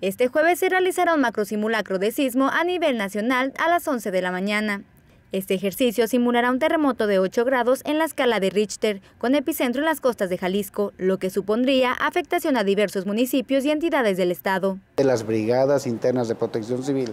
Este jueves se realizará un macrosimulacro de sismo a nivel nacional a las 11 de la mañana. Este ejercicio simulará un terremoto de 8 grados en la escala de Richter, con epicentro en las costas de Jalisco, lo que supondría afectación a diversos municipios y entidades del Estado. Las brigadas internas de protección civil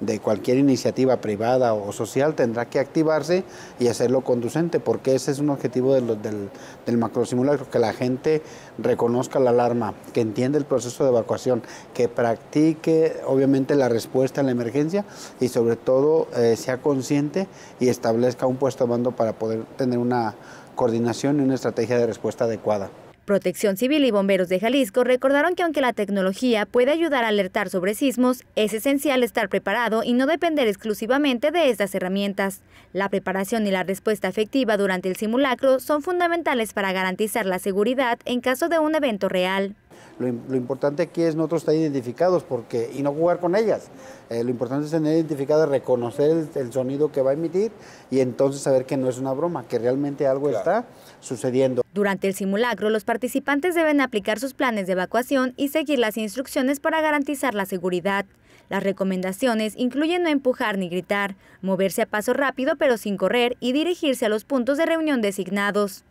de cualquier iniciativa privada o social tendrá que activarse y hacerlo conducente, porque ese es un objetivo del, macro simulacro, que la gente reconozca la alarma, que entienda el proceso de evacuación, que practique obviamente la respuesta en la emergencia y sobre todo eh, sea consciente y establezca un puesto de mando para poder tener una coordinación y una estrategia de respuesta adecuada. Protección Civil y Bomberos de Jalisco recordaron que aunque la tecnología puede ayudar a alertar sobre sismos, es esencial estar preparado y no depender exclusivamente de estas herramientas. La preparación y la respuesta efectiva durante el simulacro son fundamentales para garantizar la seguridad en caso de un evento real. Lo, importante aquí es nosotros estar identificados porque, y no jugar con ellas. Eh, lo importante es tener identificadas, reconocer el, sonido que va a emitir y entonces saber que no es una broma, que realmente algo está sucediendo. Durante el simulacro, los participantes deben aplicar sus planes de evacuación y seguir las instrucciones para garantizar la seguridad. Las recomendaciones incluyen no empujar ni gritar, moverse a paso rápido pero sin correr y dirigirse a los puntos de reunión designados.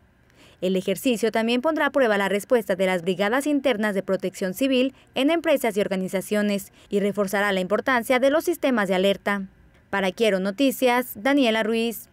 El ejercicio también pondrá a prueba la respuesta de las brigadas internas de protección civil en empresas y organizaciones y reforzará la importancia de los sistemas de alerta. Para Quiero Noticias, Daniela Ruiz.